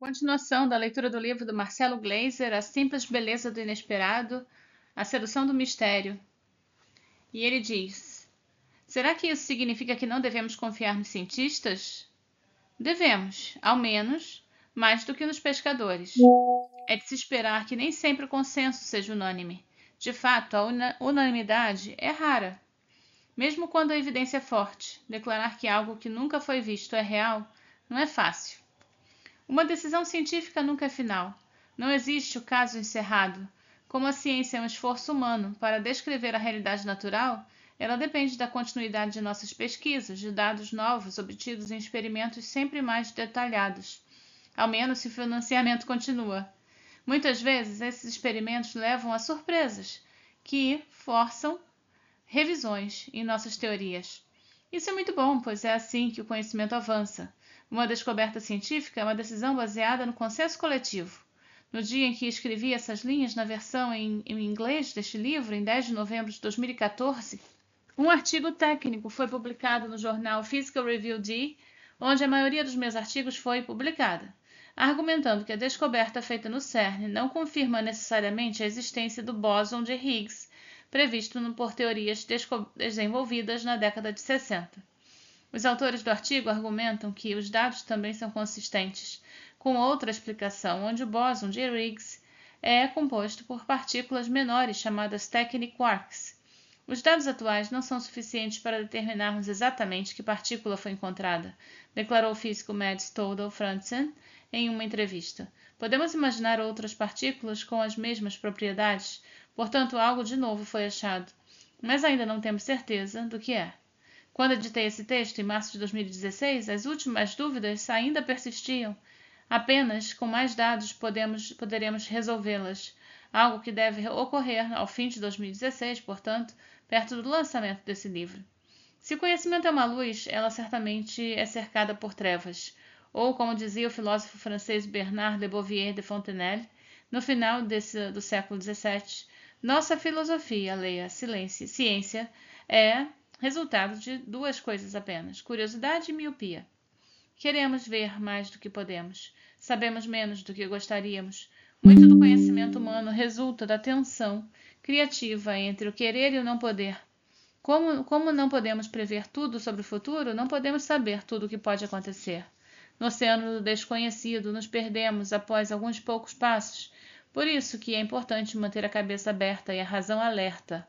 Continuação da leitura do livro do Marcelo Glazer, A Simples Beleza do Inesperado, A Sedução do Mistério. E ele diz: Será que isso significa que não devemos confiar nos cientistas? Devemos, ao menos, mais do que nos pescadores. É de se esperar que nem sempre o consenso seja unânime. De fato, a unanimidade é rara. Mesmo quando a evidência é forte, declarar que algo que nunca foi visto é real não é fácil. Uma decisão científica nunca é final. Não existe o caso encerrado. Como a ciência é um esforço humano para descrever a realidade natural, ela depende da continuidade de nossas pesquisas, de dados novos obtidos em experimentos sempre mais detalhados, ao menos se o financiamento continua. Muitas vezes, esses experimentos levam a surpresas que forçam revisões em nossas teorias. Isso é muito bom, pois é assim que o conhecimento avança. Uma descoberta científica é uma decisão baseada no consenso coletivo. No dia em que escrevi essas linhas na versão em, em inglês deste livro, em 10 de novembro de 2014, um artigo técnico foi publicado no jornal Physical Review D, onde a maioria dos meus artigos foi publicada, argumentando que a descoberta feita no CERN não confirma necessariamente a existência do bóson de Higgs, previsto por teorias desenvolvidas na década de 60. Os autores do artigo argumentam que os dados também são consistentes com outra explicação, onde o bóson de Higgs é composto por partículas menores chamadas techniquarks. Os dados atuais não são suficientes para determinarmos exatamente que partícula foi encontrada, declarou o físico Mads Todel Franzen em uma entrevista. Podemos imaginar outras partículas com as mesmas propriedades, portanto, algo de novo foi achado, mas ainda não temos certeza do que é. Quando editei esse texto, em março de 2016, as últimas dúvidas ainda persistiam. Apenas com mais dados podemos, poderemos resolvê-las, algo que deve ocorrer ao fim de 2016, portanto, perto do lançamento desse livro. Se o conhecimento é uma luz, ela certamente é cercada por trevas. Ou, como dizia o filósofo francês Bernard de Beauvier de Fontenelle, no final desse, do século XVII, nossa filosofia, leia, silêncio, ciência, é resultado de duas coisas apenas: curiosidade e miopia. Queremos ver mais do que podemos, sabemos menos do que gostaríamos. Muito do conhecimento humano resulta da tensão criativa entre o querer e o não poder. Como, como não podemos prever tudo sobre o futuro, não podemos saber tudo o que pode acontecer. No oceano do desconhecido, nos perdemos após alguns poucos passos. Por isso que é importante manter a cabeça aberta e a razão alerta.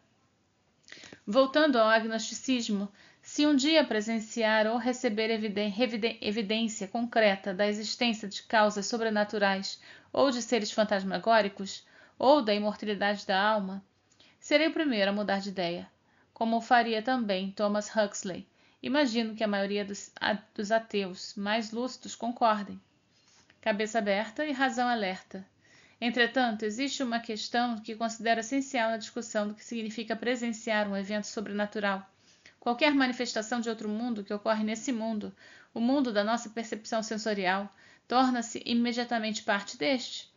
Voltando ao agnosticismo, se um dia presenciar ou receber evidência concreta da existência de causas sobrenaturais ou de seres fantasmagóricos, ou da imortalidade da alma, serei o primeiro a mudar de ideia, como faria também Thomas Huxley. Imagino que a maioria dos, a, dos ateus mais lúcidos concordem. Cabeça aberta e razão alerta. Entretanto, existe uma questão que considero essencial na discussão do que significa presenciar um evento sobrenatural. Qualquer manifestação de outro mundo que ocorre nesse mundo, o mundo da nossa percepção sensorial, torna-se imediatamente parte deste,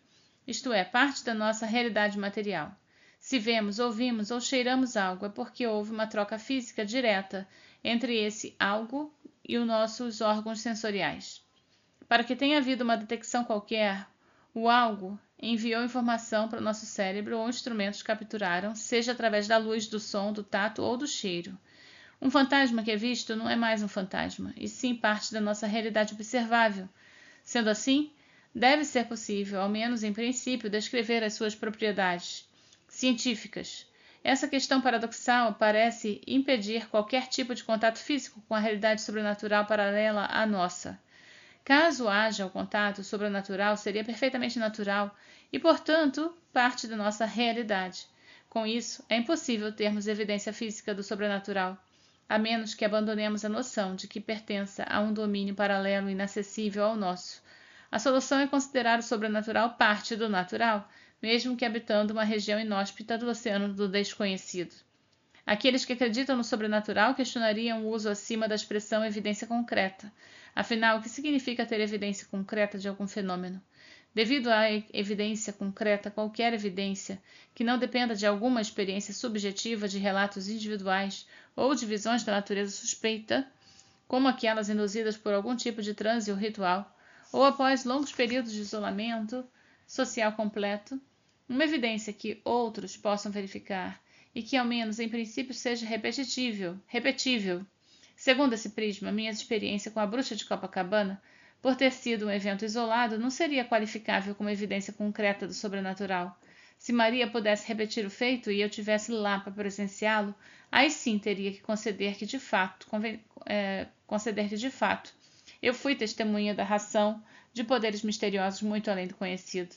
isto é, parte da nossa realidade material. Se vemos, ouvimos ou cheiramos algo, é porque houve uma troca física direta entre esse algo e os nossos órgãos sensoriais. Para que tenha havido uma detecção qualquer, o algo enviou informação para o nosso cérebro ou instrumentos capturaram, seja através da luz, do som, do tato ou do cheiro. Um fantasma que é visto não é mais um fantasma, e sim parte da nossa realidade observável. Sendo assim, deve ser possível, ao menos em princípio, descrever as suas propriedades científicas. Essa questão paradoxal parece impedir qualquer tipo de contato físico com a realidade sobrenatural paralela à nossa. Caso haja o um contato sobrenatural, seria perfeitamente natural e, portanto, parte da nossa realidade. Com isso, é impossível termos evidência física do sobrenatural, a menos que abandonemos a noção de que pertença a um domínio paralelo inacessível ao nosso. A solução é considerar o sobrenatural parte do natural, mesmo que habitando uma região inóspita do oceano do desconhecido. Aqueles que acreditam no sobrenatural questionariam o uso acima da expressão evidência concreta. Afinal, o que significa ter evidência concreta de algum fenômeno? Devido à evidência concreta, qualquer evidência que não dependa de alguma experiência subjetiva de relatos individuais ou de visões da natureza suspeita, como aquelas induzidas por algum tipo de transe ou ritual, ou após longos períodos de isolamento social completo, uma evidência que outros possam verificar e que, ao menos em princípio, seja repetitível. Repetível. Segundo esse prisma, minha experiência com a bruxa de Copacabana, por ter sido um evento isolado, não seria qualificável como evidência concreta do sobrenatural. Se Maria pudesse repetir o feito e eu tivesse lá para presenciá-lo, aí sim teria que conceder que de fato, é, conceder que de fato, eu fui testemunha da ração de poderes misteriosos muito além do conhecido.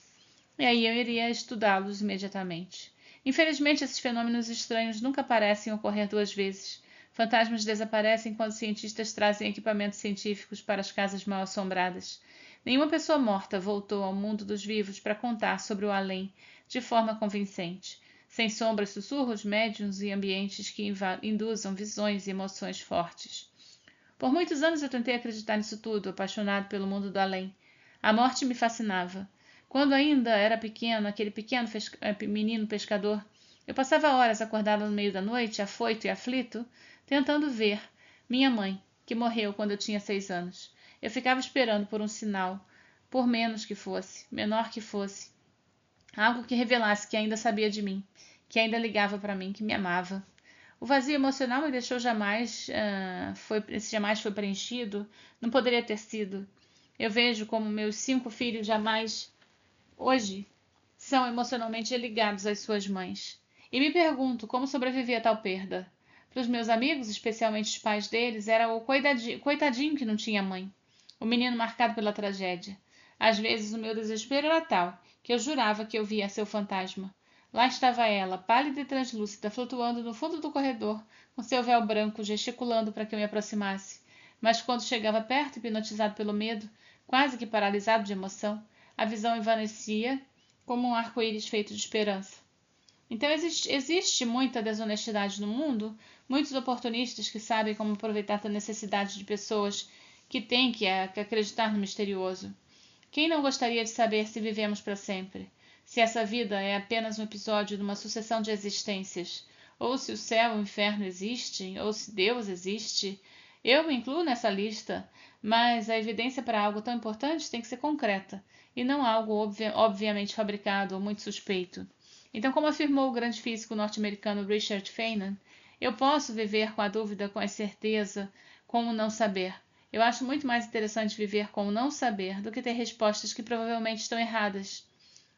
E aí eu iria estudá-los imediatamente. Infelizmente, esses fenômenos estranhos nunca parecem ocorrer duas vezes. Fantasmas desaparecem quando cientistas trazem equipamentos científicos para as casas mal assombradas. Nenhuma pessoa morta voltou ao mundo dos vivos para contar sobre o além de forma convincente, sem sombras, sussurros, médiums e ambientes que induzam visões e emoções fortes. Por muitos anos eu tentei acreditar nisso tudo, apaixonado pelo mundo do além. A morte me fascinava. Quando ainda era pequeno, aquele pequeno eh, menino pescador, eu passava horas acordado no meio da noite, afoito e aflito, tentando ver minha mãe, que morreu quando eu tinha seis anos. Eu ficava esperando por um sinal, por menos que fosse, menor que fosse, algo que revelasse que ainda sabia de mim, que ainda ligava para mim, que me amava. O vazio emocional me deixou jamais, uh, foi, esse jamais foi preenchido, não poderia ter sido. Eu vejo como meus cinco filhos jamais hoje, são emocionalmente ligados às suas mães. E me pergunto como sobrevivi a tal perda. Para os meus amigos, especialmente os pais deles, era o coitadinho que não tinha mãe, o menino marcado pela tragédia. Às vezes o meu desespero era tal que eu jurava que eu via seu fantasma. Lá estava ela, pálida e translúcida, flutuando no fundo do corredor, com seu véu branco, gesticulando para que eu me aproximasse. Mas quando chegava perto, hipnotizado pelo medo, quase que paralisado de emoção, a visão envanecia como um arco-íris feito de esperança. Então existe, existe, muita desonestidade no mundo, muitos oportunistas que sabem como aproveitar da necessidade de pessoas que têm que, eh, que acreditar no misterioso. Quem não gostaria de saber se vivemos para sempre? Se essa vida é apenas um episódio de uma sucessão de existências? Ou se o céu e o inferno existem? Ou se Deus existe? Eu me incluo nessa lista, mas a evidência para algo tão importante tem que ser concreta e não algo obviamente fabricado ou muito suspeito. Então, como afirmou o grande físico norte-americano Richard Feynman, eu posso viver com a dúvida, com a certeza, com o não saber. Eu acho muito mais interessante viver com o não saber do que ter respostas que provavelmente estão erradas.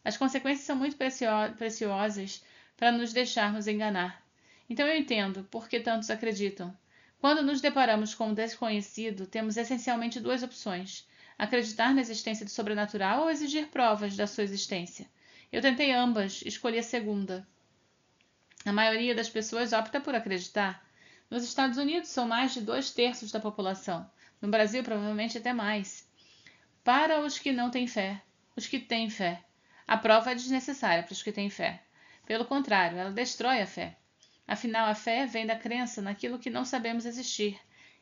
As consequências são muito precio preciosas para nos deixarmos enganar. Então eu entendo por que tantos acreditam. Quando nos deparamos com o desconhecido, temos essencialmente duas opções: acreditar na existência do sobrenatural ou exigir provas da sua existência. Eu tentei ambas, escolhi a segunda. A maioria das pessoas opta por acreditar. Nos Estados Unidos, são mais de dois terços da população. No Brasil, provavelmente até mais. Para os que não têm fé, os que têm fé. A prova é desnecessária para os que têm fé. Pelo contrário, ela destrói a fé. Afinal, a fé vem da crença naquilo que não sabemos existir.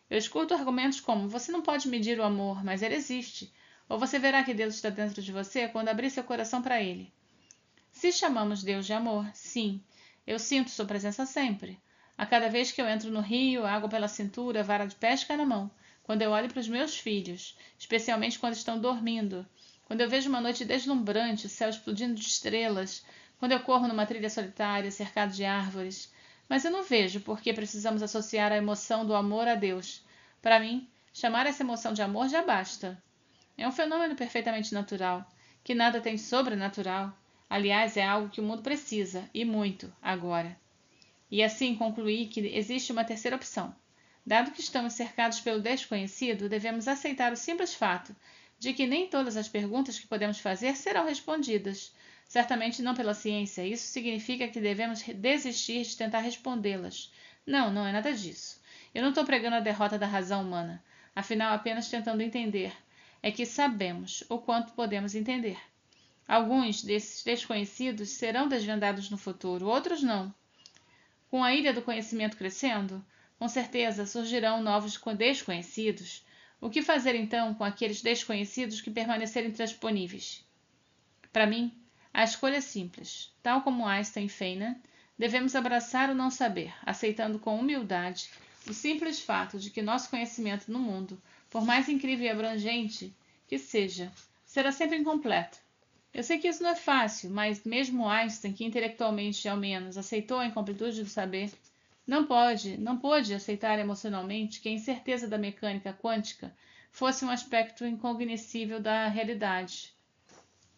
Eu escuto argumentos como: você não pode medir o amor, mas ele existe. Ou você verá que Deus está dentro de você quando abrir seu coração para ele. Se chamamos Deus de amor, sim, eu sinto sua presença sempre. A cada vez que eu entro no rio, água pela cintura, vara de pesca na mão. Quando eu olho para os meus filhos, especialmente quando estão dormindo. Quando eu vejo uma noite deslumbrante, o céu explodindo de estrelas. Quando eu corro numa trilha solitária, cercado de árvores. Mas eu não vejo por que precisamos associar a emoção do amor a Deus. Para mim, chamar essa emoção de amor já basta. É um fenômeno perfeitamente natural, que nada tem sobrenatural. Aliás, é algo que o mundo precisa, e muito, agora. E assim concluí que existe uma terceira opção. Dado que estamos cercados pelo desconhecido, devemos aceitar o simples fato de que nem todas as perguntas que podemos fazer serão respondidas, Certamente não pela ciência. Isso significa que devemos desistir de tentar respondê-las. Não, não é nada disso. Eu não estou pregando a derrota da razão humana. Afinal, apenas tentando entender. É que sabemos o quanto podemos entender. Alguns desses desconhecidos serão desvendados no futuro, outros não. Com a ilha do conhecimento crescendo, com certeza surgirão novos desconhecidos. O que fazer então com aqueles desconhecidos que permanecerem transponíveis? Para mim, a escolha é simples. Tal como Einstein e Feynman, né? devemos abraçar o não saber, aceitando com humildade o simples fato de que nosso conhecimento no mundo, por mais incrível e abrangente que seja, será sempre incompleto. Eu sei que isso não é fácil, mas mesmo Einstein, que intelectualmente ao menos aceitou a incompletude do saber, não pode, não pôde aceitar emocionalmente que a incerteza da mecânica quântica fosse um aspecto incognoscível da realidade,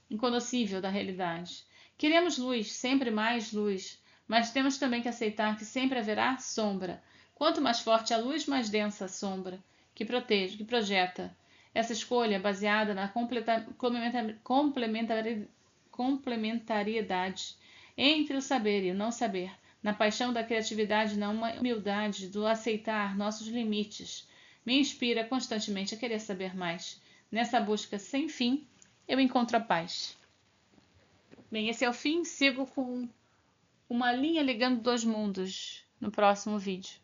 inconocível da realidade. Queremos luz, sempre mais luz, mas temos também que aceitar que sempre haverá sombra. Quanto mais forte a luz, mais densa a sombra que protege, que projeta. Essa escolha, baseada na complementariedade entre o saber e o não saber, na paixão da criatividade, na humildade do aceitar nossos limites, me inspira constantemente a querer saber mais. Nessa busca sem fim, eu encontro a paz. Bem, esse é o fim. Sigo com uma linha ligando dois mundos no próximo vídeo.